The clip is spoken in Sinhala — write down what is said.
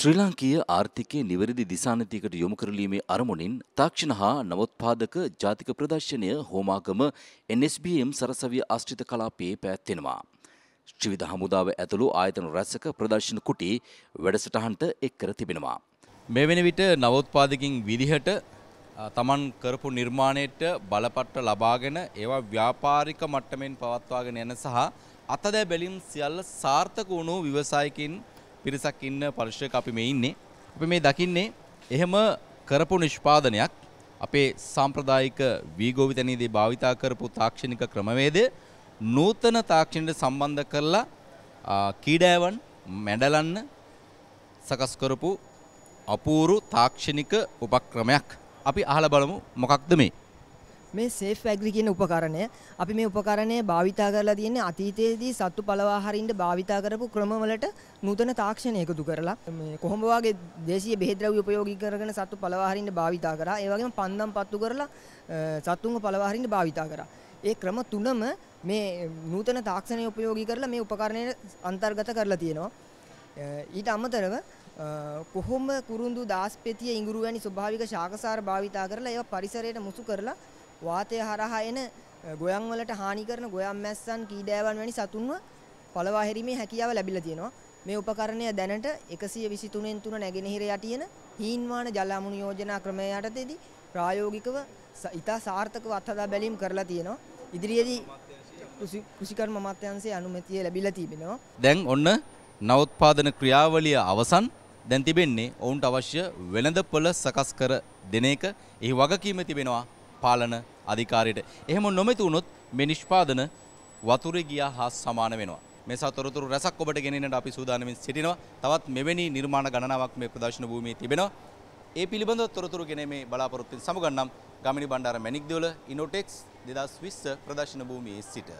ශ්‍රී ලාංකීය ආර්ථිකයේ නිවැරදි දිසානතියකට යොමු කරලීමේ අරමුණින් තාක්ෂණ හා නවෝත්පාදක ජාතික ප්‍රදර්ශනය හෝමාගම NSBM සරසවිය ආශ්‍රිත කලාපයේ පැවැත්වෙනවා. ශ්‍රීවිධ හමුදාව ඇතුළු ආයතන රැසක ප්‍රදර්ශන කුටි වැඩසටහනට එක් කර තිබෙනවා. මේ වෙන විට නවෝත්පාදකින් විදිහට තමන් කරපු නිර්මාණයට බලපට්ට ලබාගෙන ඒවා ව්‍යාපාරික මට්ටමෙන් පවත්වාගෙන යන සහ අතදෑ බැලීම් සියල්ල සාර්ථක වුණු විවසායකින් පිරිසක් ඉන්න පරිශ්‍රයක අපි මේ ඉන්නේ. අපි මේ දකින්නේ එහෙම කරපු නිෂ්පාදනයක් අපේ සාම්ප්‍රදායික වීගෝවිතනයේදී භාවිතා කරපු තාක්ෂණික ක්‍රමවේදය නූතන තාක්ෂණයට සම්බන්ධ කරලා කීඩෑවන් මැඩලන්න සකස් කරපු අපූරු තාක්ෂණික උපක්‍රමයක් අපි අහලා බලමු මොකක්ද මේ මේ සේෆ් ඇග්‍රි කියන උපකරණය අපි මේ උපකරණය භාවිතා කරලා තියෙන්නේ අතීතයේදී සත්තු පලවා හරින්න භාවිතා කරපු ක්‍රමවලට නූතන තාක්ෂණය එකතු කරලා මේ කොහොඹ වගේ දේශීය බෙහෙත් ද්‍රව්‍ය උපයෝගී කරගෙන සත්තු පලවා හරින්න භාවිතා කරා ඒ වගේම පන්දම් පත්තු කරලා සත්තුන්ව පලවා හරින්න භාවිතා කරා ඒ ක්‍රම තුනම මේ නූතන තාක්ෂණය උපයෝගී කරලා මේ උපකරණය අන්තර්ගත කරලා තියෙනවා ඊට අමතරව කොහොම කුරුඳු දාස්පෙතිය ඉඟුරු වැනි ස්වභාවික ශාකසාර භාවිතා කරලා ඒවා පරිසරයට මුසු කරලා වාතය හරහා එන ගොයන් වලට හානි කරන ගොයම් මැස්සන් කීඩෑවන් වැනි සතුන්ව පළවා හැරීමේ හැකියාව ලැබිලා තියෙනවා. මේ උපකරණය දැනට 123න් 3 නැගෙනහිර යටියන හීන්වාන ජල අමුණු යෝජනා ක්‍රමය යටතේදී ප්‍රායෝගිකව ඉතා සාර්ථකව අත්හදා බැලීම් කරලා තියෙනවා. ඉදිරියේදී කෘෂිකර්ම අමාත්‍යාංශයේ අනුමැතිය ලැබිලා තිබෙනවා. දැන් ඔන්න නවෝත්පාදන ක්‍රියාවලිය අවසන් දැන් තිබෙන්නේ ඔවුන්ට අවශ්‍ය වෙළඳපොළ සකස් කර දෙන එක එහි වගකීම තිබෙනවා පාලන අධිකාරියට. එහෙම නොමැති වුණොත් මේ නිෂ්පාදන වතුරේ ගියා හා සමාන වෙනවා. මේ සතරතුරු රැසක් ඔබට ගෙනෙන්නට අපි සූදානමින් සිටිනවා. තවත් මෙවැනි නිර්මාණ ගණනාවක් මේ ප්‍රදර්ශන භූමියේ තිබෙනවා. ඒ පිළිබඳව තොරතුරු ගෙනීමේ බලාපොරොත්තුෙන් සමුගන්නම් ගමිනි බණ්ඩාර මැණික්දවල ඉනෝටෙක්ස් 2020 ප්‍රදර්ශන භූමියේ සිට